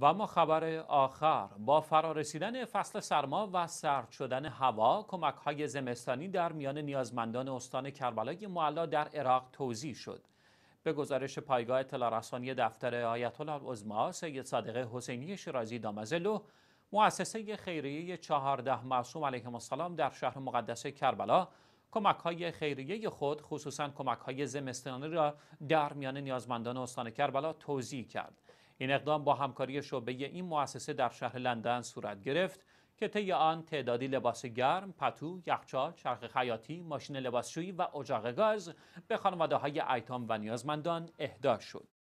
و اما خبر آخر با فرارسیدن فصل سرما و سرد شدن هوا کمک های زمستانی در میان نیازمندان استان کربلای معلا در عراق توضیح شد به گزارش پایگاه اطلاع رسانی دفتر آیت الله عظما سید صادق حسینی شیرازی دامزلو مؤسسه خیریه 14 معصوم علیهم السلام در شهر مقدس کربلا کمک های خیریه خود خصوصا کمک های زمستانی را در میان نیازمندان استان کربلا توضیح کرد این اقدام با همکاری شعبه این مؤسسه در شهر لندن صورت گرفت که طی آن تعدادی لباس گرم، پتو، یخچال، چرخ خیاطی، ماشین لباسشویی و اجاق گاز به خانواده های ایتام و نیازمندان اهدا شد.